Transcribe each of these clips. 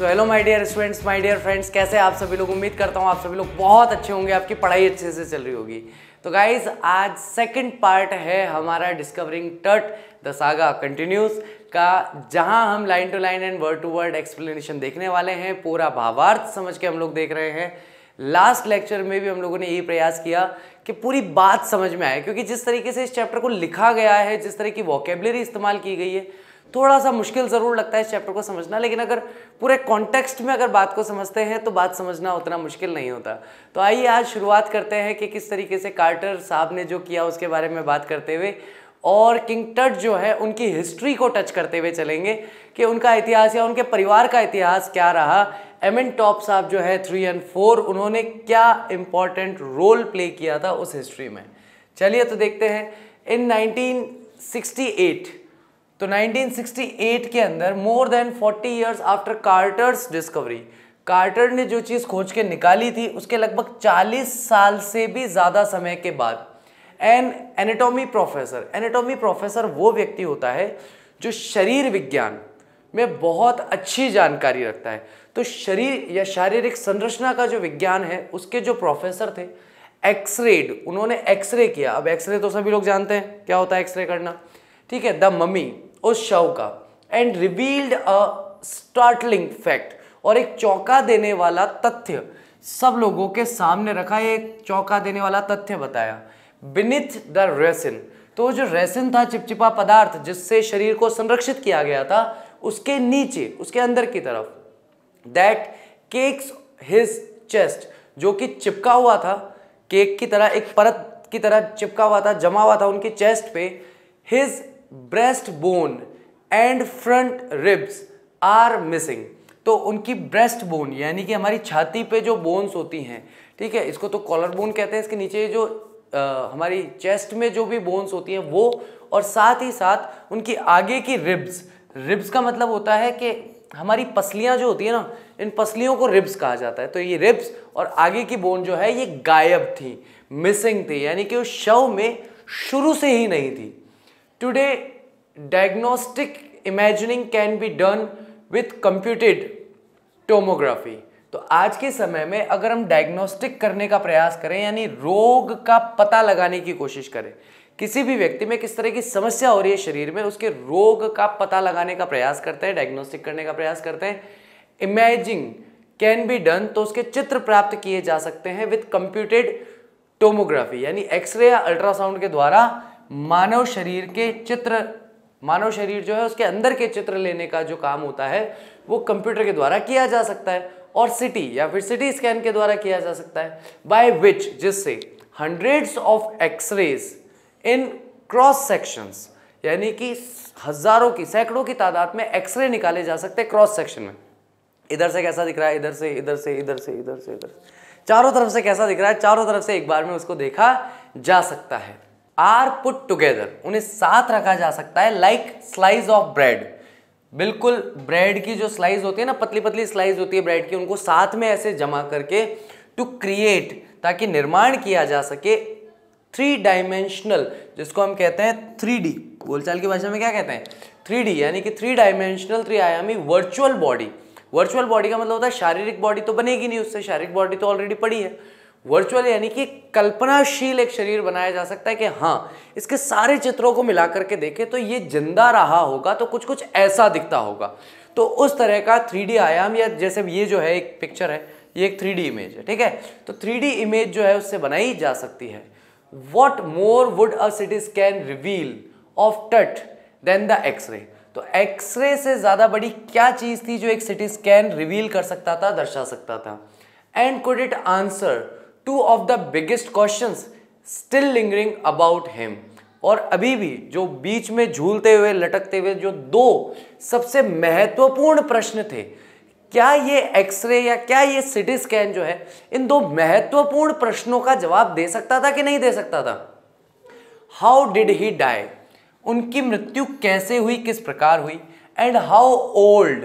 So hello my dear students my dear friends कैसे आप सभी लोग उम्मीद करता हूँ आप सभी लोग बहुत अच्छे होंगे आपकी पढ़ाई अच्छे से चल रही होगी तो गाइज आज सेकंड पार्ट है हमारा डिस्कवरिंग टट द सागा कंटिन्यूज का जहाँ हम line to line and word to word explanation देखने वाले हैं पूरा भावार्थ समझ के हम लोग देख रहे हैं लास्ट लेक्चर में भी हम लोगों ने यही प्रयास किया कि पूरी बात समझ में आए क्योंकि जिस तरीके से इस चैप्टर को लिखा गया है जिस तरह की वॉकेबलरी इस्तेमाल की गई है थोड़ा सा मुश्किल ज़रूर लगता है इस चैप्टर को समझना लेकिन अगर पूरे कॉन्टेक्स्ट में अगर बात को समझते हैं तो बात समझना उतना मुश्किल नहीं होता तो आइए आज शुरुआत करते हैं कि किस तरीके से कार्टर साहब ने जो किया उसके बारे में बात करते हुए और किंग टट जो है उनकी हिस्ट्री को टच करते हुए चलेंगे कि उनका इतिहास या उनके परिवार का इतिहास क्या रहा एम एन टॉप साहब जो है थ्री एंड फोर उन्होंने क्या इम्पोर्टेंट रोल प्ले किया था उस हिस्ट्री में चलिए तो देखते हैं इन 1968 तो 1968 के अंदर more than 40 years after Carter's discovery Carter ने जो चीज़ खोज के निकाली थी उसके लगभग 40 साल से भी ज़्यादा समय के बाद an anatomy professor anatomy professor वो व्यक्ति होता है जो शरीर विज्ञान में बहुत अच्छी जानकारी रखता है तो शरीर या शारीरिक संरचना का जो विज्ञान है उसके जो प्रोफेसर थे एक्सरेड उन्होंने एक्सरे किया अब एक्सरे तो सभी लोग जानते हैं क्या होता है एक्सरे करना ठीक है द मम्मी उस शव का and revealed a startling fact और एक चौंका देने वाला तथ्य सब लोगों के सामने रखा एक चौंका देने वाला तथ्य बताया बिनिथ द रेसिन तो जो रेसिन था चिपचिपा पदार्थ जिससे शरीर को संरक्षित किया गया था उसके नीचे उसके अंदर की तरफ दैट केक्स हिज चेस्ट जो कि चिपका हुआ था केक की तरह एक परत की तरह चिपका हुआ था जमा हुआ था उनके चेस्ट पे his breast bone and front ribs are missing तो उनकी ब्रेस्ट बोन यानी कि हमारी छाती पे जो बोन्स होती हैं ठीक है इसको तो कॉलर बोन कहते हैं इसके नीचे जो आ, हमारी चेस्ट में जो भी बोन्स होती हैं वो और साथ ही साथ उनकी आगे की रिब्स रिब्स का मतलब होता है कि हमारी पसलियाँ जो होती हैं ना इन पसलियों को रिब्स कहा जाता है तो ये रिब्स और आगे की बोन जो है ये गायब थी मिसिंग थी यानी कि उस शव में शुरू से ही नहीं थी Today, diagnostic imagining can be done with computed tomography. तो आज के समय में अगर हम डायग्नोस्टिक करने का प्रयास करें यानी रोग का पता लगाने की कोशिश करें किसी भी व्यक्ति में किस तरह की समस्या हो रही है शरीर में उसके रोग का पता लगाने का प्रयास करते हैं डायग्नोस्टिक करने का प्रयास करते हैं इमेजिंग कैन बी डन तो उसके चित्र प्राप्त किए जा सकते हैं विथ कंप्यूटेड टोमोग्राफी यानी एक्सरे या अल्ट्रासाउंड के द्वारा मानव शरीर के चित्र मानव शरीर जो है उसके अंदर के चित्र लेने का जो काम होता है वो कंप्यूटर के द्वारा किया जा सकता है और सिटी या फिर सिटी स्कैन के द्वारा किया जा सकता है बाय विच जिससे hundreds of X-rays in cross sections यानी कि हजारों की सैकड़ों की तादाद में एक्सरे निकाले जा सकते हैं क्रॉस सेक्शन में इधर से कैसा दिख रहा है इधर से इधर से इधर से इधर से इधर चारों तरफ से कैसा दिख रहा है चारों तरफ से एक बार में उसको देखा जा सकता है आर पुट टुगेदर उन्हें साथ रखा जा सकता है लाइक स्लाइस ऑफ ब्रेड बिल्कुल ब्रेड की जो स्लाइस होती है ना पतली पतली स्लाइस होती है ब्रेड की उनको साथ में ऐसे जमा करके टू क्रिएट ताकि निर्माण किया जा सके थ्री डायमेंशनल जिसको हम कहते हैं थ्री डी बोलचाल की भाषा में क्या कहते हैं थ्री डी यानी कि थ्री डायमेंशनल थ्री आयामी वर्चुअल बॉडी वर्चुअल बॉडी का मतलब होता है शारीरिक बॉडी तो बनेगी नहीं उससे शारीरिक बॉडी तो ऑलरेडी पड़ी है वर्चुअल यानी कि कल्पनाशील एक शरीर बनाया जा सकता है कि हाँ इसके सारे चित्रों को मिला करके देखें तो ये जिंदा रहा होगा तो कुछ कुछ ऐसा दिखता होगा तो उस तरह का थ्री आयाम या जैसे ये जो है एक पिक्चर है ये एक थ्री इमेज है ठीक है तो थ्री इमेज जो है उससे बनाई जा सकती है what more would a CT scan reveal of Tut than the X-ray तो एक्सरे से ज़्यादा बड़ी क्या चीज़ थी जो एक सिटी स्कैन रिवील कर सकता था दर्शा सकता था and could it answer two of the biggest question still lingering about him और अभी भी जो बीच में झूलते हुए लटकते हुए जो दो सबसे महत्वपूर्ण प्रश्न थे क्या ये एक्सरे या क्या ये सिटी स्कैन जो है इन दो महत्वपूर्ण प्रश्नों का जवाब दे सकता था कि नहीं दे सकता था हाउ डिड ही डाई उनकी मृत्यु कैसे हुई किस प्रकार हुई and how old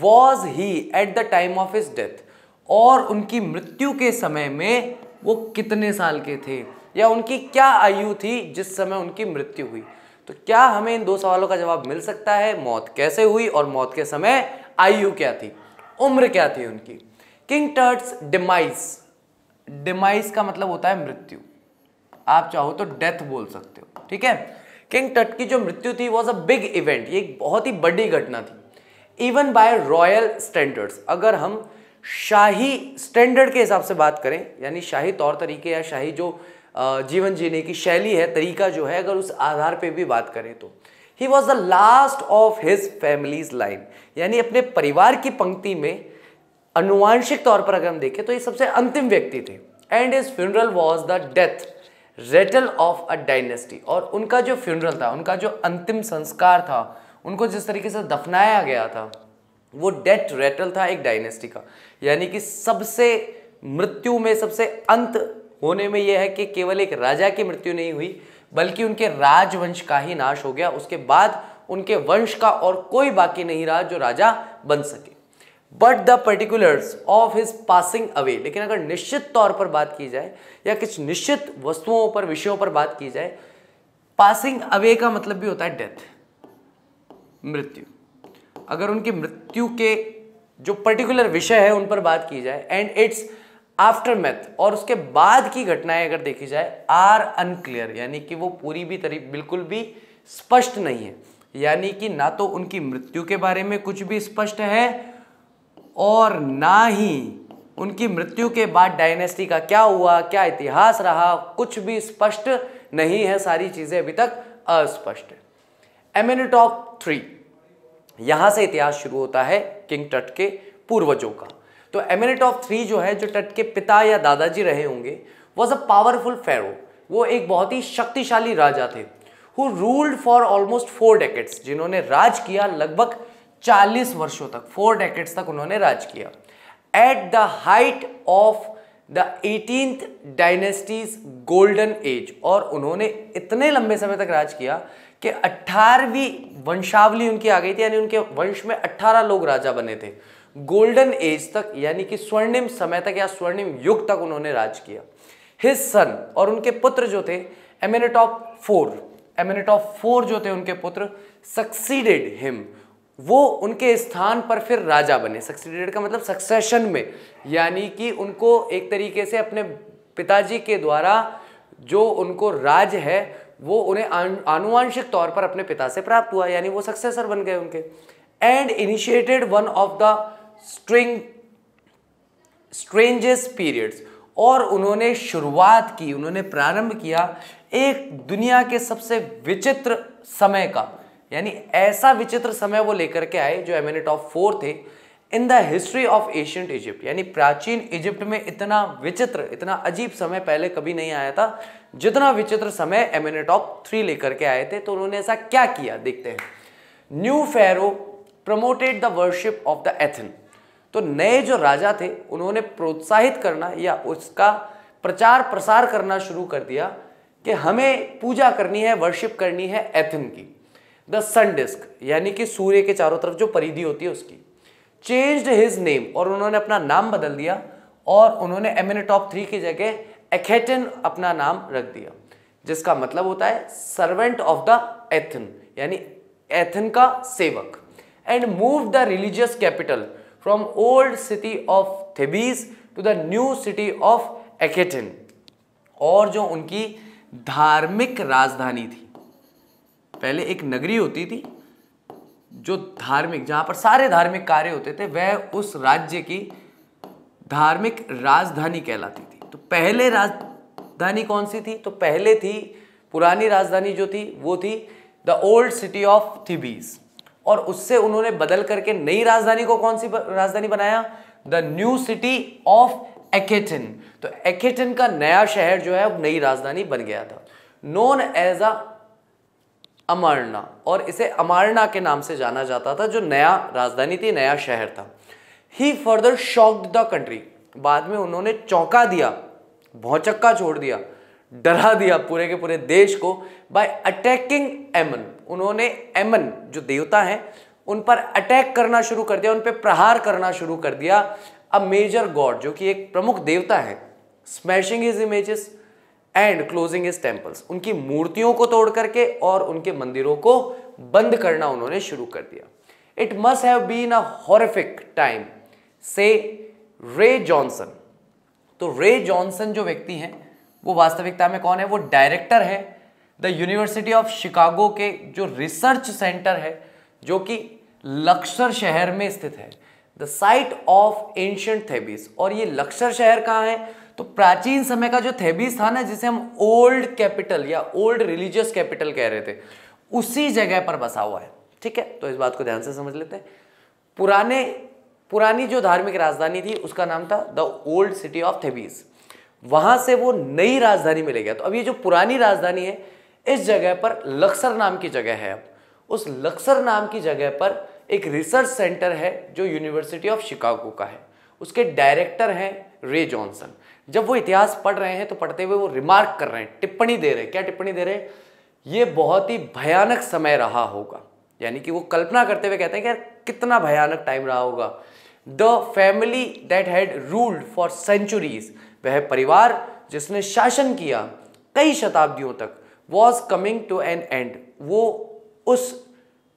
was he at the time of his death और उनकी मृत्यु के समय में वो कितने साल के थे या उनकी क्या आयु थी जिस समय उनकी मृत्यु हुई तो क्या हमें इन दो सवालों का जवाब मिल सकता है मौत कैसे हुई और मौत के समय आयु क्या थी उम्र क्या थी उनकी किंग टर्ट्स डिमाइस डिमाइस का मतलब होता है मृत्यु आप चाहो तो डेथ बोल सकते हो ठीक है किंग टट की जो मृत्यु थी वॉज अ बिग इवेंट ये एक बहुत ही बड़ी घटना थी इवन बाय रॉयल स्टैंडर्ड्स अगर हम शाही स्टैंडर्ड के हिसाब से बात करें यानी शाही तौर तरीके या शाही जो जीवन जीने की शैली है तरीका जो है अगर उस आधार पे भी बात करें तो he was the last of his family's line यानी अपने परिवार की पंक्ति में अनुवांशिक तौर पर अगर हम देखें तो ये सबसे अंतिम व्यक्ति थे and his funeral was the death rattle of a dynasty और उनका जो फ्यूनरल था उनका जो अंतिम संस्कार था उनको जिस तरीके से दफनाया गया था वो डेट रेटल था एक डायनेस्टी का यानी कि सबसे मृत्यु में सबसे अंत होने में यह है कि केवल एक राजा की मृत्यु नहीं हुई बल्कि उनके राजवंश का ही नाश हो गया उसके बाद उनके वंश का और कोई बाकी नहीं रहा जो राजा बन सके but the particulars of his passing away लेकिन अगर निश्चित तौर पर बात की जाए या कुछ निश्चित वस्तुओं पर विषयों पर बात की जाए पासिंग अवे का मतलब भी होता है डेथ मृत्यु अगर उनकी मृत्यु के जो पर्टिकुलर विषय है उन पर बात की जाए एंड इट्स आफ्टर मैथ और उसके बाद की घटनाएं अगर देखी जाए आर अनक्लियर यानी कि वो पूरी भी तरी बिल्कुल भी स्पष्ट नहीं है यानी कि ना तो उनकी मृत्यु के बारे में कुछ भी स्पष्ट है और ना ही उनकी मृत्यु के बाद डायनेस्टी का क्या हुआ क्या इतिहास रहा कुछ भी स्पष्ट नहीं है सारी चीज़ें अभी तक अस्पष्ट है थ्री यहां से इतिहास शुरू होता है किंग टट के पूर्वजों का तो एमिनेट ऑफ थ्री जो है जो टट के पिता या दादाजी रहे होंगे वॉज अ पावरफुल फेरो वो एक बहुत ही शक्तिशाली राजा थे who ruled for almost four decades जिन्होंने राज किया लगभग 40 वर्षों तक फोर डेकेट्स तक उन्होंने राज किया at the height of the eighteen dynasty's golden age और उन्होंने इतने लंबे समय तक राज किया कि अठारहवीं वंशावली उनकी आ गई थी यानी उनके वंश में अठारह लोग राजा बने थे गोल्डन एज तक यानी कि स्वर्णिम समय तक या स्वर्णिम युग तक उन्होंने राज किया हिज सन और उनके पुत्र जो थे Amenhotep of four Amenhotep of four जो थे उनके पुत्र सक्सीडेड हिम वो उनके स्थान पर फिर राजा बने सक्सीडेड का मतलब सक्सेशन में यानी कि उनको एक तरीके से अपने पिताजी के द्वारा जो उनको राज है वो उन्हें आनुवांशिक तौर पर अपने पिता से प्राप्त हुआ यानी वो सक्सेसर बन गए उनके and initiated one of the string strangest periods और उन्होंने शुरुआत की उन्होंने प्रारंभ किया एक दुनिया के सबसे विचित्र समय का यानी ऐसा विचित्र समय वो लेकर के आए जो एमिनेट ऑफ फोर थे in the history of ancient Egypt यानी प्राचीन इजिप्ट में इतना विचित्र इतना अजीब समय पहले कभी नहीं आया था जितना विचित्र समय एमिनेटॉप थ्री लेकर के आए थे तो उन्होंने ऐसा क्या किया देखते हैं new pharaoh promoted the worship of the Aten तो नए जो राजा थे उन्होंने प्रोत्साहित करना या उसका प्रचार प्रसार करना शुरू कर दिया कि हमें पूजा करनी है वर्शिप करनी है एथन की द सन डिस्क यानी कि सूर्य के चारों तरफ जो परिधि होती है उसकी चेंज्ड हिज नेम और उन्होंने अपना नाम बदल दिया और उन्होंने एमिने टॉप थ्री की जगह एथेटन अपना नाम रख दिया जिसका मतलब होता है सर्वेंट ऑफ द एथन यानी एथन का सेवक and move the religious capital from old city of Thebes to the new city of Akhetaten और जो उनकी धार्मिक राजधानी थी पहले एक नगरी होती थी जो धार्मिक जहाँ पर सारे धार्मिक कार्य होते थे वह उस राज्य की धार्मिक राजधानी कहलाती थी तो पहले राजधानी कौन सी थी तो पहले थी पुरानी राजधानी जो थी वो थी the old city of Thebes और उससे उन्होंने बदल करके नई राजधानी को कौन सी राजधानी बनाया the new city of Akhetaten तो एकेटन का नया शहर जो है नई राजधानी बन गया था नोन एज अ अमरना और इसे अमरना के नाम से जाना जाता था जो नया राजधानी थी नया शहर था he further shocked the country बाद में उन्होंने चौंका दिया भौचक्का छोड़ दिया डरा दिया पूरे के पूरे देश को बाय अटैकिंग एमन उन्होंने एमन जो देवता है उन पर अटैक करना शुरू कर दिया उन पर प्रहार करना शुरू कर दिया अ मेजर गॉड जो कि एक प्रमुख देवता है smashing his images and closing his temples उनकी मूर्तियों को तोड़ करके और उनके मंदिरों को बंद करना उन्होंने शुरू कर दिया it must have been a horrific time says Ray Johnson तो रे जॉनसन जो व्यक्ति हैं वो वास्तविकता में कौन है वो डायरेक्टर है द यूनिवर्सिटी ऑफ शिकागो के जो रिसर्च सेंटर है जो कि लक्सर शहर में स्थित है the site of ancient Thebes और ये लक्सर शहर कहाँ है तो प्राचीन समय का जो थेबिस था ना जिसे हम ओल्ड कैपिटल या ओल्ड रिलीजियस कैपिटल कह रहे थे उसी जगह पर बसा हुआ है ठीक है तो इस बात को ध्यान से समझ लेते हैं पुराने पुरानी जो धार्मिक राजधानी थी उसका नाम था the old city of Thebes वहां से वो नई राजधानी मिले गया तो अब ये जो पुरानी राजधानी है इस जगह पर लक्सर नाम की जगह है अब उस लक्सर नाम की जगह पर एक रिसर्च सेंटर है जो यूनिवर्सिटी ऑफ शिकागो का है उसके डायरेक्टर हैं रे जॉनसन जब वो इतिहास पढ़ रहे हैं तो पढ़ते हुए वो रिमार्क कर रहे हैं टिप्पणी दे रहे हैं क्या टिप्पणी दे रहे हैं ये बहुत ही भयानक समय रहा होगा यानी कि वो कल्पना करते हुए कहते हैं कि यार कितना भयानक टाइम रहा होगा the family that had ruled for centuries वह परिवार जिसने शासन किया कई शताब्दियों तक was coming to an end वो उस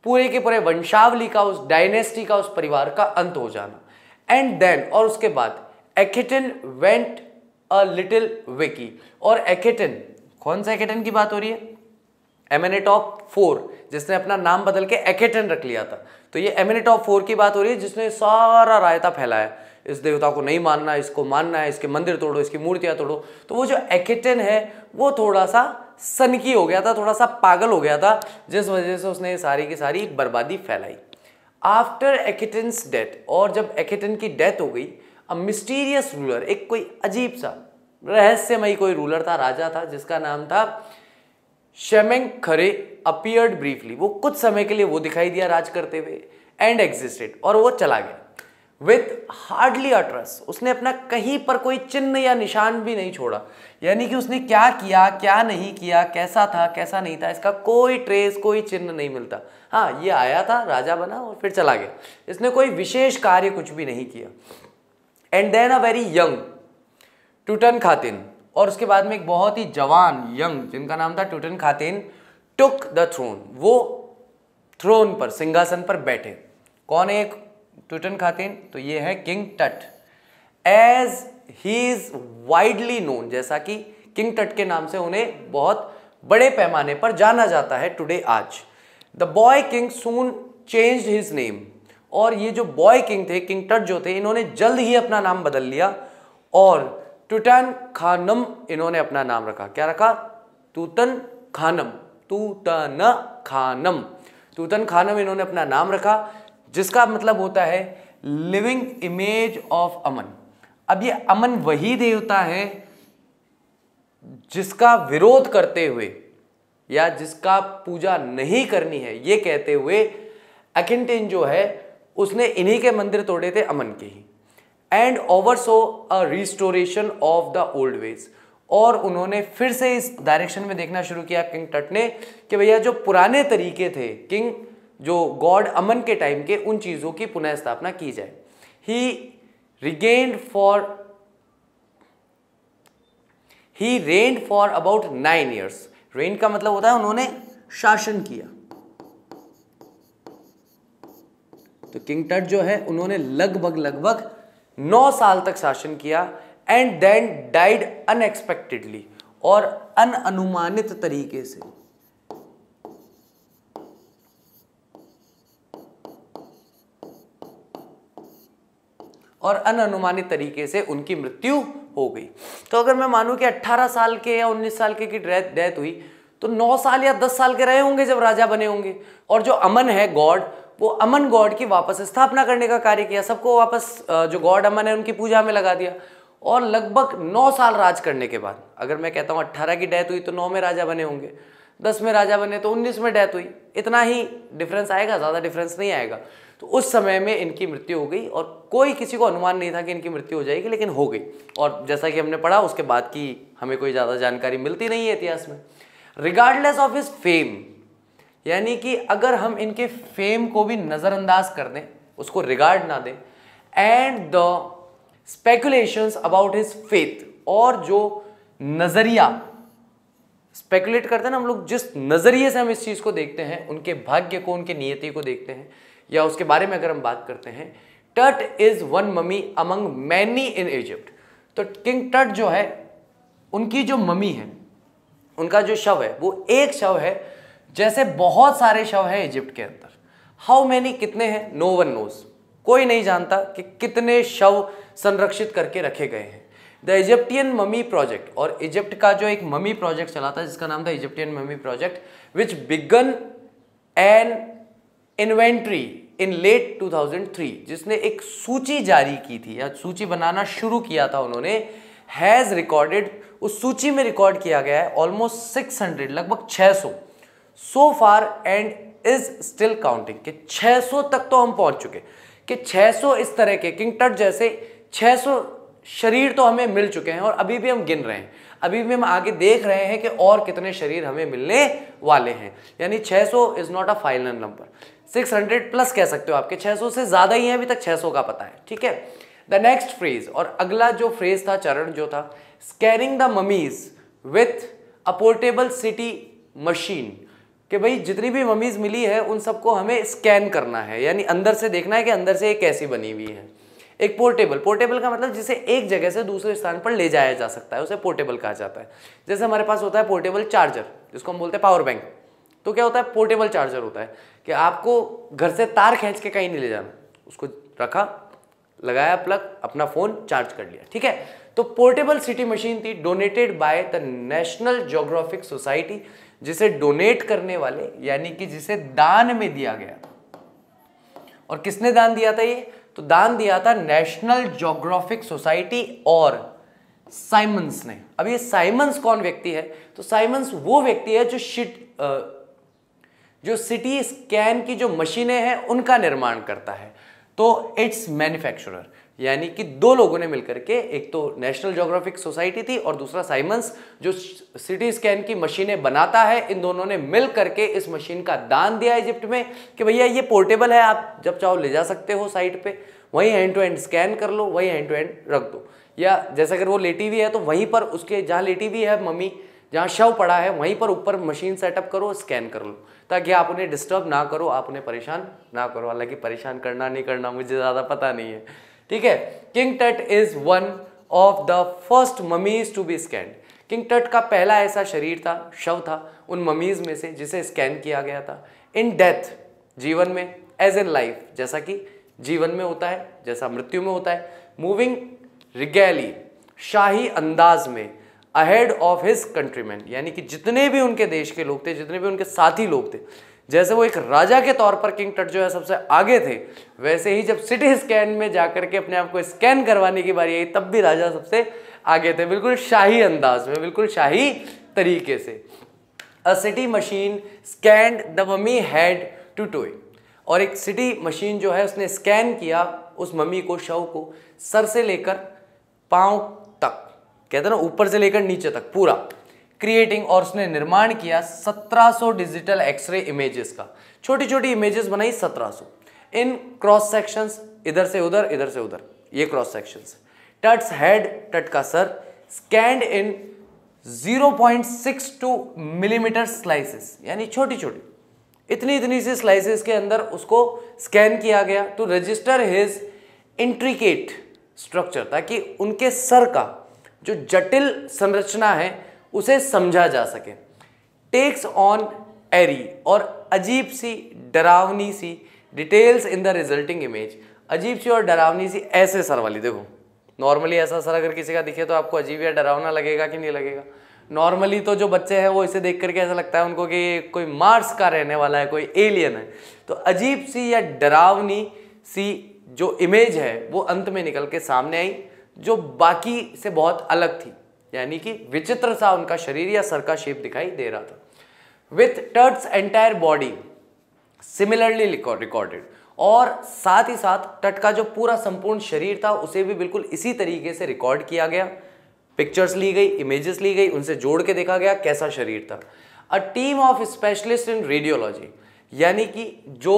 पूरे के पूरे वंशावली का उस डायनेस्टी का उस परिवार का अंत हो जाना एंड देन और उसके बाद Akhenaten went a little wacky और एकेटन कौन सा एकेटन की बात हो रही है एमिनेटॉप फोर जिसने अपना नाम बदल के एकेटन रख लिया था तो ये एमिनेटॉप फोर की बात हो रही है जिसने सारा रायता फैलाया इस देवता को नहीं मानना इसको मानना है इसके मंदिर तोड़ो इसकी मूर्तियाँ तोड़ो तो वो जो एकेटन है वो थोड़ा सा सनकी हो गया था थोड़ा सा पागल हो गया था जिस वजह से उसने सारी की सारी बर्बादी फैलाई आफ्टर एकेटन्स डेथ और जब एकेटन की डेथ हो गई अ मिस्टीरियस रूलर एक कोई अजीब सा रहस्यमय कोई रूलर था राजा था जिसका नाम था शेमेंग खरे अपियर्ड ब्रीफली वो कुछ समय के लिए वो दिखाई दिया राज करते हुए एंड एग्जिस्टेड और वो चला गया विथ हार्डली अट्रस उसने अपना कहीं पर कोई चिन्ह या निशान भी नहीं छोड़ा यानी कि उसने क्या किया क्या नहीं किया कैसा था कैसा नहीं था इसका कोई ट्रेस कोई चिन्ह नहीं मिलता हाँ ये आया था राजा बना और फिर चला गया इसने कोई विशेष कार्य कुछ भी नहीं किया and then a very young Tutankhamun और उसके बाद में एक बहुत ही जवान यंग जिनका नाम था Tutankhamun took the throne वो थ्रोन पर सिंहासन पर बैठे कौन है एक टूटन खातिन तो ये है King Tut as he is widely known जैसा कि किंग टट के नाम से उन्हें बहुत बड़े पैमाने पर जाना जाता है टुडे आज the boy king soon change his name और ये जो बॉय किंग थे किंग टट जो थे इन्होंने जल्द ही अपना नाम बदल लिया और टूटन खानम इन्होंने अपना नाम रखा क्या रखा तूतन खानम तूतन खानम तूतन खानम इन्होंने अपना नाम रखा जिसका मतलब होता है लिविंग इमेज ऑफ अमन अब ये अमन वही देवता है जिसका विरोध करते हुए या जिसका पूजा नहीं करनी है ये कहते हुए अकिन जो है उसने इन्हीं के मंदिर तोड़े थे अमन के he and oversaw a restoration of the old ways और उन्होंने फिर से इस डायरेक्शन में देखना शुरू किया किंग टट ने कि भैया जो पुराने तरीके थे किंग जो गॉड अमन के टाइम के उन चीज़ों की पुनः स्थापना की जाए he reigned for he reigned for about nine years reigned का मतलब होता है उन्होंने शासन किया तो किंग टट जो है उन्होंने लगभग लगभग नौ साल तक शासन किया एंड देन डाइड अनएक्सपेक्टेडली और अनअनुमानित तरीके से और अनअनुमानित तरीके से उनकी मृत्यु हो गई तो अगर मैं मानूं कि 18 साल के या 19 साल के की डेथ हुई तो 9 साल या 10 साल के रहे होंगे जब राजा बने होंगे और जो अमन है गॉड वो अमन गॉड की वापस स्थापना करने का कार्य किया सबको वापस जो गॉड अमन है उनकी पूजा में लगा दिया और लगभग नौ साल राज करने के बाद अगर मैं कहता हूँ अट्ठारह की डेथ हुई तो नौ में राजा बने होंगे दस में राजा बने तो उन्नीस में डेथ हुई इतना ही डिफरेंस आएगा ज़्यादा डिफरेंस नहीं आएगा तो उस समय में इनकी मृत्यु हो गई और कोई किसी को अनुमान नहीं था कि इनकी मृत्यु हो जाएगी लेकिन हो गई और जैसा कि हमने पढ़ा उसके बाद की हमें कोई ज़्यादा जानकारी मिलती नहीं है इतिहास में रिगार्डलेस ऑफ हिज फेम यानी कि अगर हम इनके फेम को भी नज़रअंदाज कर दें उसको रिगार्ड ना दें and the speculations about his faith और जो नज़रिया स्पेकुलेट करते हैं ना हम लोग जिस नज़रिए से हम इस चीज़ को देखते हैं उनके भाग्य को उनके नियति को देखते हैं या उसके बारे में अगर हम बात करते हैं Tut is one mummy among many in Egypt तो किंग टट जो है उनकी जो ममी है उनका जो शव है वो एक शव है जैसे बहुत सारे शव हैं इजिप्ट के अंदर हाउ मैनी कितने हैं नो वन नोज कोई नहीं जानता कि कितने शव संरक्षित करके रखे गए हैं द इजिप्टियन ममी प्रोजेक्ट और इजिप्ट का जो एक ममी प्रोजेक्ट चला था जिसका नाम था Egyptian mummy project which began an inventory in late 2003 जिसने एक सूची जारी की थी या सूची बनाना शुरू किया था उन्होंने हैज़ रिकॉर्डेड उस सूची में रिकॉर्ड किया गया है ऑलमोस्ट 600 लगभग 600 so far and is still counting कि 600 तक तो हम पहुंच चुके कि 600 इस तरह के किंग टट जैसे 600 शरीर तो हमें मिल चुके हैं और अभी भी हम गिन रहे हैं अभी भी हम आगे देख रहे हैं कि और कितने शरीर हमें मिलने वाले हैं यानी 600 is not a final number 600 plus कह सकते हो आपके 600 से ज़्यादा ही है अभी तक 600 का पता है ठीक है द नेक्स्ट फ्रेज और अगला जो फ्रेज था चरण जो था scanning the mummies with a portable CT machine कि भाई जितनी भी ममीज़ मिली है उन सबको हमें स्कैन करना है यानी अंदर से देखना है कि अंदर से ये कैसी बनी हुई है एक पोर्टेबल पोर्टेबल का मतलब जिसे एक जगह से दूसरे स्थान पर ले जाया जा सकता है उसे पोर्टेबल कहा जाता है जैसे हमारे पास होता है पोर्टेबल चार्जर जिसको हम बोलते हैं पावर बैंक तो क्या होता है पोर्टेबल चार्जर होता है कि आपको घर से तार खींच के कहीं नहीं ले जाना उसको रखा लगाया प्लग अपना फ़ोन चार्ज कर लिया ठीक है तो पोर्टेबल सिटी मशीन थी donated by the National Geographic Society जिसे डोनेट करने वाले यानी कि जिसे दान में दिया गया और किसने दान दिया था ये तो दान दिया था नेशनल जोग्राफिक सोसाइटी और साइमंस ने अब ये साइमंस कौन व्यक्ति है तो साइमंस वो व्यक्ति है जो शिट जो सिटी स्कैन की जो मशीनें हैं उनका निर्माण करता है तो इट्स मैन्युफैक्चरर यानी कि दो लोगों ने मिलकर के एक तो नेशनल जोग्राफिक सोसाइटी थी और दूसरा साइमंस जो सिटी स्कैन की मशीनें बनाता है इन दोनों ने मिल करके इस मशीन का दान दिया इजिप्ट में कि भैया ये पोर्टेबल है आप जब चाहो ले जा सकते हो साइट पे वहीं हैंड टू हैंड स्कैन कर लो वहीं हैंड टू हैंड रख दो या जैसे अगर वो लेटी हुई है तो वहीं पर उसके जहाँ लेटी हुई है मम्मी जहाँ शव पड़ा है वहीं पर ऊपर मशीन सेटअप करो स्कैन कर लो ताकि आप उन्हें डिस्टर्ब ना करो आप उन्हें परेशान ना करो हालांकि परेशान करना नहीं करना मुझे ज़्यादा पता नहीं है ठीक है King Tut is one of the first mummies to be scanned King Tut का पहला ऐसा शरीर था शव था उन ममीज में से जिसे स्कैन किया गया था इन डेथ जीवन में एज इन लाइफ जैसा कि जीवन में होता है जैसा मृत्यु में होता है मूविंग रिगैली शाही अंदाज में अहेड ऑफ हिज कंट्रीमैन यानी कि जितने भी उनके देश के लोग थे जितने भी उनके साथी लोग थे जैसे वो एक राजा के तौर पर किंग टट जो है सबसे आगे थे वैसे ही जब सिटी स्कैन में जाकर के अपने आप को स्कैन करवाने की बारी आई तब भी राजा सबसे आगे थे बिल्कुल शाही अंदाज में बिल्कुल शाही तरीके से a CT machine scan the mummy head to toe और एक सिटी मशीन जो है उसने स्कैन किया उस मम्मी को शव को सर से लेकर पाँव तक कहते ना ऊपर से लेकर नीचे तक पूरा क्रिएटिंग और उसने निर्माण किया 1700 डिजिटल एक्सरे इमेजेस का छोटी छोटी इमेजेस बनाई 1700 इन क्रॉस सेक्शंस इधर से उधर इधर से उधर ये क्रॉस सेक्शंस टट्स हेड टट का सर स्कैंड इन 0.62 मिलीमीटर स्लाइसेस यानी छोटी छोटी इतनी इतनी सी स्लाइसेस के अंदर उसको स्कैन किया गया to register his intricate structure ताकि उनके सर का जो जटिल संरचना है उसे समझा जा सके टेक्स ऑन एरी और अजीब सी डरावनी सी details in the resulting image अजीब सी और डरावनी सी ऐसे सर वाली देखो नॉर्मली ऐसा सर अगर किसी का दिखे तो आपको अजीब या डरावना लगेगा कि नहीं लगेगा नॉर्मली तो जो बच्चे हैं वो इसे देख करके ऐसा लगता है उनको कि कोई मार्स का रहने वाला है कोई एलियन है तो अजीब सी या डरावनी सी जो इमेज है वो अंत में निकल के सामने आई जो बाकी से बहुत अलग थी यानी कि विचित्र सा उनका शरीर या सर का शेप दिखाई दे रहा था with Tut's entire body similarly recorded और साथ ही साथ टट का जो पूरा संपूर्ण शरीर था उसे भी बिल्कुल इसी तरीके से रिकॉर्ड किया गया पिक्चर्स ली गई इमेजेस ली गई उनसे जोड़ के देखा गया कैसा शरीर था a team of specialist in radiology यानी कि जो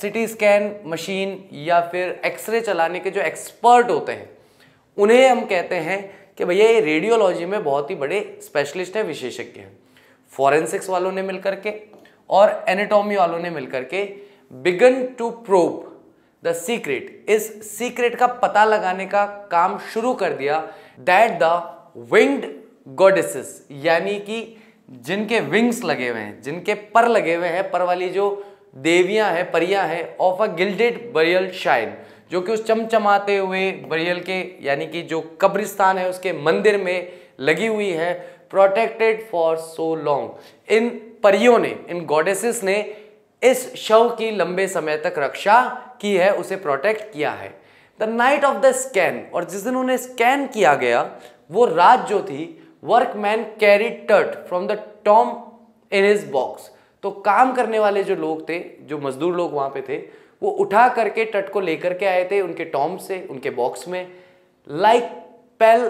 सिटी स्कैन मशीन या फिर एक्सरे चलाने के जो एक्सपर्ट होते हैं उन्हें हम कहते हैं कि भैया ये रेडियोलॉजी में बहुत ही बड़े स्पेशलिस्ट हैं विशेषज्ञ हैं फॉरेंसिक्स वालों ने मिलकर के और एनेटोमी वालों ने मिलकर के began to probe the secret इस सीक्रेट का पता लगाने का काम शुरू कर दिया दैट द विंग्ड गोडेसिस यानी कि जिनके विंग्स लगे हुए हैं जिनके पर लगे हुए हैं पर वाली जो देवियां हैं परियां हैं of a gilded burial shrine जो कि उस चमचमाते हुए बरियल के यानी कि जो कब्रिस्तान है उसके मंदिर में लगी हुई है प्रोटेक्टेड फॉर सो लॉन्ग इन परियों ने इन गॉडेसेस ने इस शव की लंबे समय तक रक्षा की है उसे प्रोटेक्ट किया है the night of the scan और जिस दिन उन्हें स्कैन किया गया वो रात जो थी वर्कमैन कैरी टर्ट from the tomb in his box तो काम करने वाले जो लोग थे जो मजदूर लोग वहाँ पे थे वो उठा करके टट को लेकर के आए थे उनके टॉम से उनके बॉक्स में लाइक पेल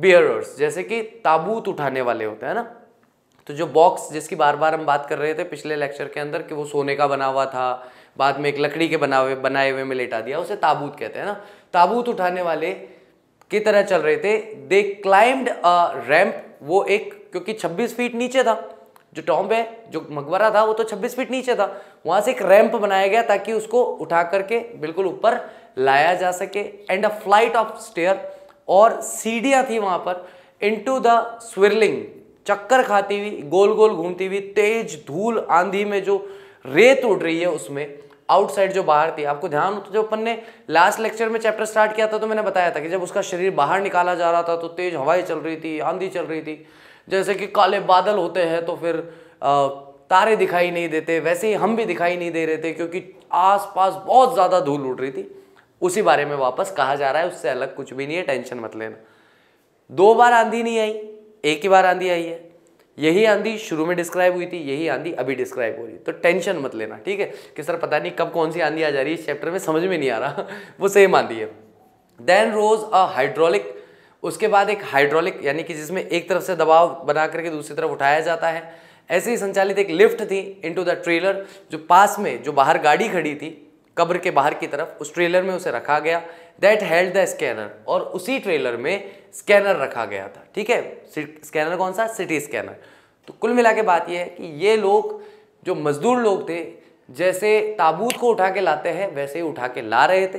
बियरर्स जैसे कि ताबूत उठाने वाले होते हैं ना तो जो बॉक्स जिसकी बार बार हम बात कर रहे थे पिछले लेक्चर के अंदर कि वो सोने का बना हुआ था बाद में एक लकड़ी के बना हुए बनाए हुए में लेटा दिया उसे ताबूत कहते हैं ना ताबूत उठाने वाले की तरह चल रहे थे दे क्लाइम्ड अ रैम्प वो एक क्योंकि 26 फीट नीचे था जो टॉम्ब है जो मकबरा था वो तो 26 फीट नीचे था वहां से एक रैंप बनाया गया ताकि उसको उठा करके बिल्कुल ऊपर लाया जा सके and a flight of stair और सीढ़ियां थी वहां पर इनटू द स्विरलिंग चक्कर खाती हुई गोल गोल घूमती हुई तेज धूल आंधी में जो रेत उड़ रही है उसमें आउटसाइड जो बाहर थी आपको ध्यान तो जो अपन ने लास्ट लेक्चर में चैप्टर स्टार्ट किया था तो मैंने बताया था कि जब उसका शरीर बाहर निकाला जा रहा था तो तेज हवाएं चल रही थी आंधी चल रही थी जैसे कि काले बादल होते हैं तो फिर आ, तारे दिखाई नहीं देते वैसे ही हम भी दिखाई नहीं दे रहे थे क्योंकि आसपास बहुत ज़्यादा धूल उड़ रही थी उसी बारे में वापस कहा जा रहा है उससे अलग कुछ भी नहीं है टेंशन मत लेना दो बार आंधी नहीं आई एक ही बार आंधी आई है यही आंधी शुरू में डिस्क्राइब हुई थी यही आंधी अभी डिस्क्राइब हो रही तो टेंशन मत लेना ठीक है कि सर पता नहीं कब कौन सी आंधी आ जा रही है इस चैप्टर में समझ में नहीं आ रहा वो सेम आंधी है देन रोज अ हाइड्रोलिक उसके बाद एक हाइड्रोलिक यानी कि जिसमें एक तरफ से दबाव बना करके दूसरी तरफ उठाया जाता है ऐसे ही संचालित एक लिफ्ट थी इनटू द ट्रेलर जो पास में जो बाहर गाड़ी खड़ी थी कब्र के बाहर की तरफ उस ट्रेलर में उसे रखा गया दैट हेल्ड द स्कैनर और उसी ट्रेलर में स्कैनर रखा गया था ठीक है स्कैनर कौन सा सिटी स्कैनर तो कुल मिला के बात यह है कि ये लोग जो मजदूर लोग थे जैसे ताबूत को उठा के लाते हैं वैसे ही उठा के ला रहे थे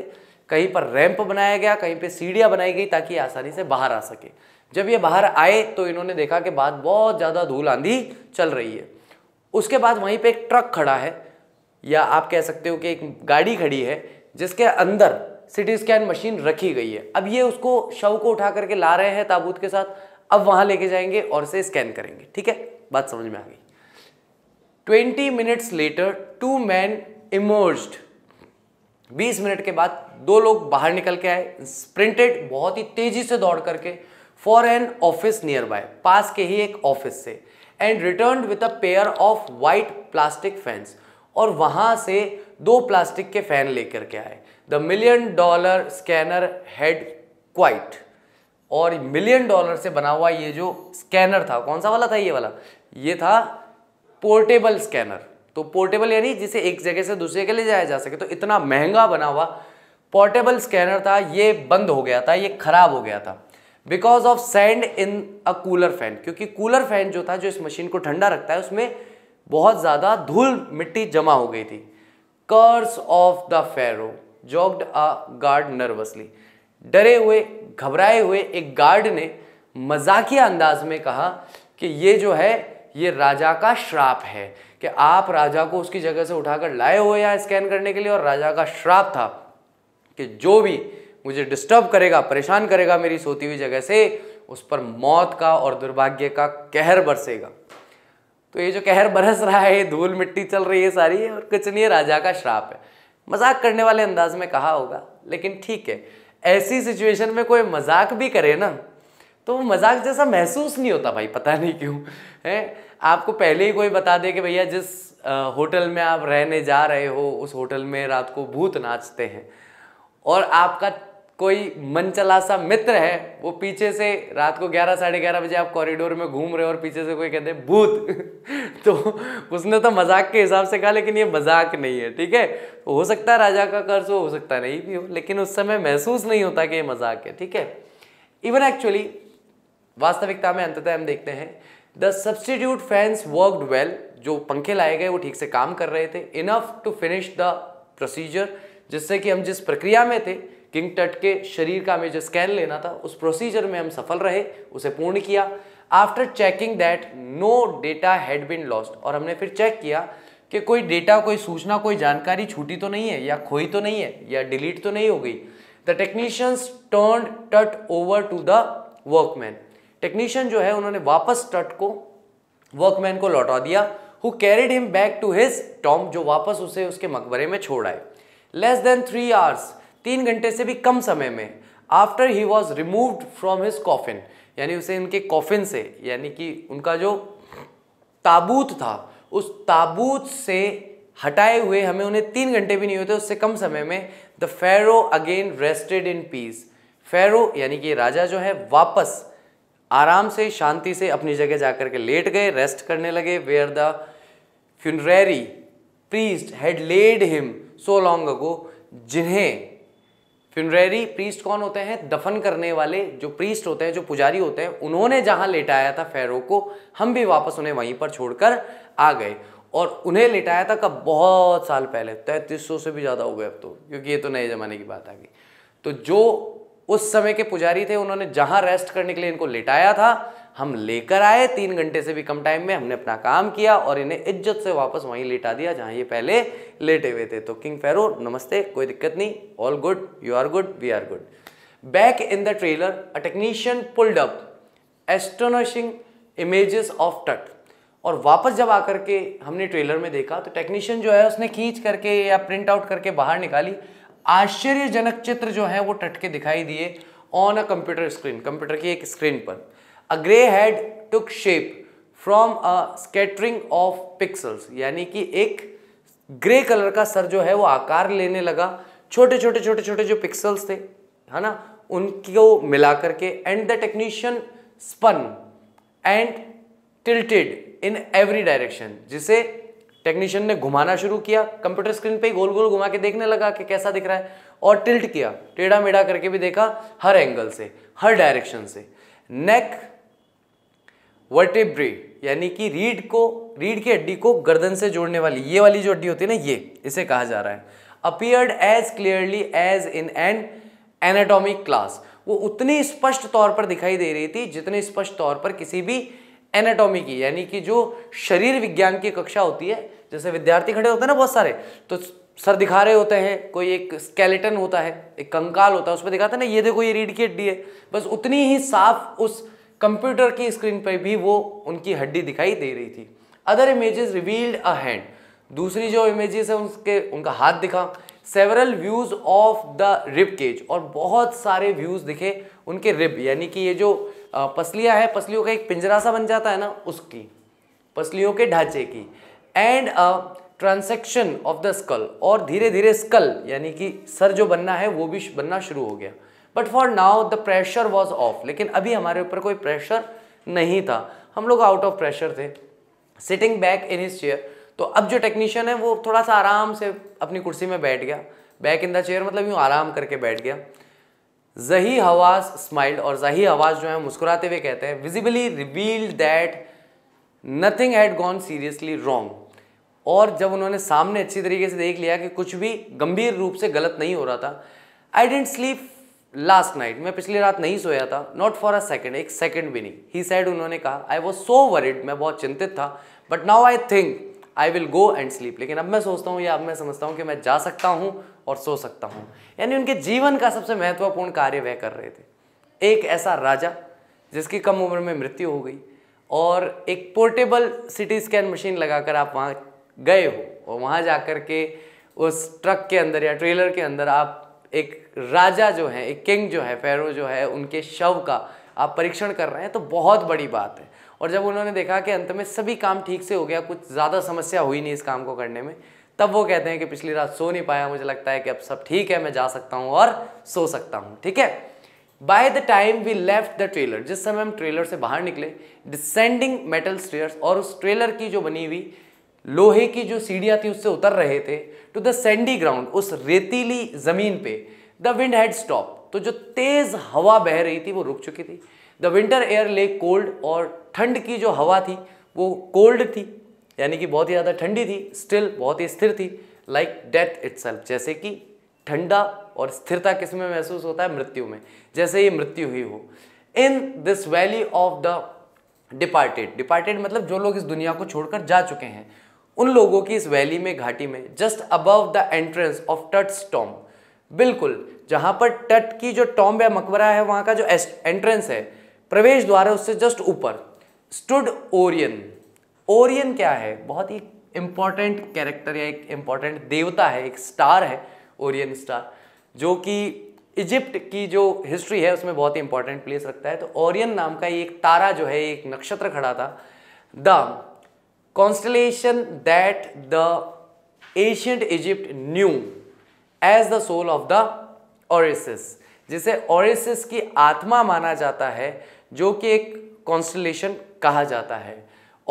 कहीं पर रैंप बनाया गया कहीं पे सीढ़ियाँ बनाई गई ताकि आसानी से बाहर आ सके जब ये बाहर आए तो इन्होंने देखा कि बात बहुत ज़्यादा धूल आंधी चल रही है उसके बाद वहीं पे एक ट्रक खड़ा है या आप कह सकते हो कि एक गाड़ी खड़ी है जिसके अंदर सिटी स्कैन मशीन रखी गई है अब ये उसको शव को उठा करके ला रहे हैं ताबूत के साथ अब वहाँ लेके जाएंगे और इसे स्कैन करेंगे ठीक है बात समझ में आ गई twenty minutes later two man emerged बीस मिनट के बाद दो लोग बाहर निकल के आए स्प्रिंटेड बहुत ही तेजी से दौड़ करके for an office nearby पास के ही एक ऑफिस से and return with a pair of white plastic fans और वहां से दो प्लास्टिक के फैन लेकर के आए the million dollar scanner had quite और मिलियन डॉलर से बना हुआ ये जो स्कैनर था कौन सा वाला था ये वाला ये था पोर्टेबल स्कैनर तो पोर्टेबल यानी जिसे एक जगह से दूसरे के ले जाया जा सके तो इतना महंगा बना हुआ पोर्टेबल स्कैनर था ये बंद हो गया था ये खराब हो गया था because of sand in a cooler fan क्योंकि कूलर फैन जो था जो इस मशीन को ठंडा रखता है उसमें बहुत ज़्यादा धूल मिट्टी जमा हो गई थी curse of the pharaoh jogged a guard nervously डरे हुए घबराए हुए एक गार्ड ने मजाकिया अंदाज में कहा कि ये जो है ये राजा का श्राप है कि आप राजा को उसकी जगह से उठाकर लाए हुए या स्कैन करने के लिए और राजा का श्राप था कि जो भी मुझे डिस्टर्ब करेगा परेशान करेगा मेरी सोती हुई जगह से उस पर मौत का और दुर्भाग्य का कहर बरसेगा तो ये जो कहर बरस रहा है धूल मिट्टी चल रही है सारी है और कुछ नहीं है राजा का श्राप है मजाक करने वाले अंदाज में कहा होगा लेकिन ठीक है ऐसी सिचुएशन में कोई मजाक भी करे ना तो वो मजाक जैसा महसूस नहीं होता भाई पता नहीं क्यों है आपको पहले ही कोई बता दे कि भैया जिस होटल में आप रहने जा रहे हो उस होटल में रात को भूत नाचते हैं और आपका कोई मनचला सा मित्र है वो पीछे से रात को ग्यारह साढ़े ग्यारह बजे आप कॉरिडोर में घूम रहे हो और पीछे से कोई कहते हैं भूत तो उसने तो मजाक के हिसाब से कहा लेकिन ये मजाक नहीं है ठीक है तो हो सकता है राजा का कर्ज हो सकता नहीं भी हो लेकिन उस समय महसूस नहीं होता कि ये मजाक है ठीक है इवन एक्चुअली वास्तविकता में अंततः हम देखते हैं the substitute fans worked well जो पंखे लाए गए वो ठीक से काम कर रहे थे enough to finish the procedure जिससे कि हम जिस प्रक्रिया में थे किंग टट के शरीर का हमें जो स्कैन लेना था उस प्रोसीजर में हम सफल रहे उसे पूर्ण किया after checking that no data had been lost और हमने फिर चेक किया कि कोई डेटा कोई सूचना कोई जानकारी छूटी तो नहीं है या खोई तो नहीं है या डिलीट तो नहीं हो गई the technicians turn Tut over to the workman technician जो है उन्होंने वापस टट को वर्कमैन को लौटा दिया who carried him back to his tomb जो वापस उसे उसके मकबरे में छोड़ आए लेस देन थ्री आवर्स तीन घंटे से भी कम समय में after he was removed from his coffin यानी उसे इनके कॉफिन से यानी कि उनका जो ताबूत था उस ताबूत से हटाए हुए हमें उन्हें तीन घंटे भी नहीं होते उससे कम समय में the pharaoh again rested in peace pharaoh यानी कि राजा जो है वापस आराम से शांति से अपनी जगह जाकर के लेट गए रेस्ट करने लगे where the funerary priest had laid him so long ago जिन्हें फिनरेरी प्रीस्ट कौन होते हैं दफन करने वाले जो प्रीस्ट होते हैं जो पुजारी होते हैं उन्होंने जहां लेटाया था फेरो को हम भी वापस उन्हें वहीं पर छोड़कर आ गए और उन्हें लेटाया था कब बहुत साल पहले तैंतीस सौ से भी ज़्यादा हो गए अब तो क्योंकि ये तो नए ज़माने की बात आ गई तो जो उस समय के पुजारी थे उन्होंने जहाँ रेस्ट करने के लिए इनको लेटाया था हम लेकर आए तीन घंटे से भी कम टाइम में हमने अपना काम किया और इन्हें इज्जत से वापस वहीं लेटा दिया जहाँ ये पहले लेटे हुए थे तो किंग फेरो नमस्ते कोई दिक्कत नहीं all good you are good we are good back in the trailer a technician pulled up astonishing images of Tut और वापस जब आकर के हमने ट्रेलर में देखा तो टेक्नीशियन जो है उसने खींच करके या प्रिंट आउट करके बाहर निकाली आश्चर्यजनक चित्र जो है वो टट के दिखाई दिए on a computer screen computer की एक स्क्रीन पर a grey head took shape from a scattering of pixels यानी कि एक ग्रे कलर का सर जो है वो आकार लेने लगा छोटे छोटे छोटे छोटे जो पिक्सल्स थे है ना उनको मिला करके and the technician spun and tilted in every direction जिसे टेक्नीशियन ने घुमाना शुरू किया कंप्यूटर स्क्रीन पे गोल गोल घुमा के देखने लगा कि कैसा दिख रहा है और टिल्ट किया टेढ़ा मेढ़ा करके भी देखा हर एंगल से हर डायरेक्शन से नेक वर्टेब्रे यानी कि रीढ़ को रीढ़ की हड्डी को गर्दन से जोड़ने वाली ये वाली जो हड्डी होती है ना ये इसे कहा जा रहा है appeared as clearly as in an anatomic class वो उतनी स्पष्ट तौर पर दिखाई दे रही थी जितने स्पष्ट तौर पर किसी भी एनाटॉमी की यानी कि जो शरीर विज्ञान की कक्षा होती है जैसे विद्यार्थी खड़े होते हैं ना बहुत सारे तो सर दिखा रहे होते हैं कोई एक स्केलेटन होता है एक कंकाल होता है उसमें दिखाते हैं ना ये देखो ये रीढ़ की हड्डी है बस उतनी ही साफ उस कंप्यूटर की स्क्रीन पर भी वो उनकी हड्डी दिखाई दे रही थी other images revealed a hand दूसरी जो इमेजेस है उसके उनका हाथ दिखा several views of the rib cage और बहुत सारे व्यूज दिखे उनके रिब यानी कि ये जो पसलियां है पसलियों का एक पिंजरा सा बन जाता है ना उसकी पसलियों के ढांचे की and a transection of the skull और धीरे धीरे स्कल यानी कि सर जो बनना है वो भी बनना शुरू हो गया but for now the pressure was off लेकिन अभी हमारे ऊपर कोई प्रेशर नहीं था हम लोग आउट ऑफ प्रेशर थे sitting back in his chair तो अब जो टेक्नीशियन है वो थोड़ा सा आराम से अपनी कुर्सी में बैठ गया बैक इन द चेयर मतलब यूँ आराम करके बैठ गया जही हवास स्माइल्ड और जही हवास जो है मुस्कुराते हुए कहते हैं visibly revealed that nothing had gone seriously wrong और जब उन्होंने सामने अच्छी तरीके से देख लिया कि कुछ भी गंभीर रूप से गलत नहीं हो रहा था I didn't sleep last night मैं पिछली रात नहीं सोया था नॉट फॉर अ सेकेंड एक सेकेंड भी नहीं ही सैड उन्होंने कहा आई वॉज सो वरिड मैं बहुत चिंतित था but now I think I will go and sleep लेकिन अब मैं सोचता हूँ या अब मैं समझता हूँ कि मैं जा सकता हूँ और सो सकता हूँ यानी उनके जीवन का सबसे महत्वपूर्ण कार्य वह कर रहे थे एक ऐसा राजा जिसकी कम उम्र में मृत्यु हो गई और एक पोर्टेबल सिटी स्कैन मशीन लगाकर आप वहाँ गए हो और वहाँ जा कर के उस ट्रक के अंदर या ट्रेलर के अंदर आप एक राजा जो है एक किंग जो है फैरो जो है उनके शव का आप परीक्षण कर रहे हैं तो बहुत बड़ी बात है और जब उन्होंने देखा कि अंत में सभी काम ठीक से हो गया कुछ ज़्यादा समस्या हुई नहीं इस काम को करने में तब वो कहते हैं कि पिछली रात सो नहीं पाया मुझे लगता है कि अब सब ठीक है मैं जा सकता हूँ और सो सकता हूँ ठीक है by the time we left the trailer जिस समय हम ट्रेलर से बाहर निकले डिसेंडिंग मेटल स्टेयर्स और उस ट्रेलर की जो बनी हुई लोहे की जो सीढ़ियाँ थी उससे उतर रहे थे टू द सैंडी ग्राउंड उस रेतीली ज़मीन पे द विंड हैड स्टॉप तो जो तेज़ हवा बह रही थी वो रुक चुकी थी the winter air lay cold और ठंड की जो हवा थी वो कोल्ड थी यानी कि बहुत ही ज़्यादा ठंडी थी स्टिल बहुत ही स्थिर थी लाइक डेथ इट्सल्फ जैसे कि ठंडा और स्थिरता किस में महसूस होता है मृत्यु में जैसे ये मृत्यु हुई हो in this valley of the departed departed मतलब जो लोग इस दुनिया को छोड़कर जा चुके हैं उन लोगों की इस वैली में घाटी में just above the entrance of Tut's tomb बिल्कुल जहां पर टट की जो टॉम्ब या मकबरा है वहां का जो एंट्रेंस है प्रवेश द्वार है उससे जस्ट ऊपर स्टूड ओरियन ओरियन क्या है बहुत ही इंपॉर्टेंट कैरेक्टर या एक इंपॉर्टेंट देवता है एक स्टार है ओरियन स्टार जो कि इजिप्ट की जो हिस्ट्री है उसमें बहुत ही इंपॉर्टेंट प्लेस रखता है तो ओरियन नाम का एक तारा जो है एक नक्षत्र खड़ा था the constellation that the ancient Egypt knew as the soul of the Orisis, जिसे Orisis की आत्मा माना जाता है जो कि एक कॉन्स्टलेशन कहा जाता है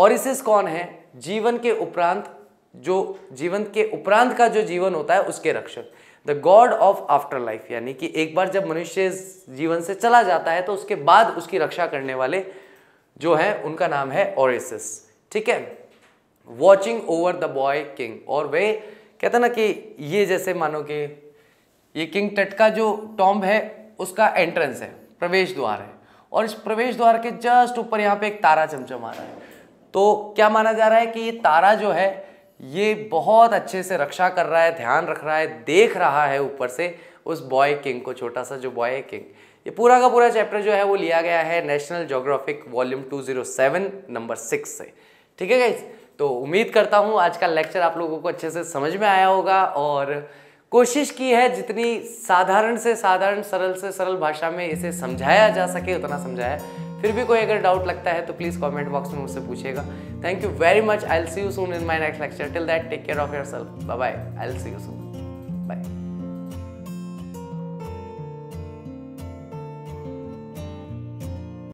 Orisis कौन है जीवन के उपरांत जो जीवन के उपरांत का जो जीवन होता है उसके रक्षक the god of afterlife यानी कि एक बार जब मनुष्य जीवन से चला जाता है तो उसके बाद उसकी रक्षा करने वाले जो है उनका नाम है ओरेसिस ठीक है watching over the boy king और वे कहते ना कि ये जैसे मानो कि ये किंग टट का जो टॉम्ब है उसका एंट्रेंस है प्रवेश द्वार है और इस प्रवेश द्वार के जस्ट ऊपर यहाँ पे एक तारा चमचमा रहा है तो क्या माना जा रहा है कि ये तारा जो है ये बहुत अच्छे से रक्षा कर रहा है ध्यान रख रहा है देख रहा है ऊपर से उस बॉय किंग को छोटा सा जो बॉय किंग ये पूरा का पूरा चैप्टर जो है वो लिया गया है National Geographic volume 207 number six से ठीक है गाइज़ तो उम्मीद करता हूँ आज का लेक्चर आप लोगों को अच्छे से समझ में आया होगा और कोशिश की है जितनी साधारण से साधारण सरल से सरल भाषा में इसे समझाया जा सके उतना समझाया फिर भी कोई अगर डाउट लगता है तो प्लीज़ कमेंट बॉक्स में मुझसे पूछेगा thank you very much I'll see you soon in my next lecture till that take care of yourself bye I'll see you soon bye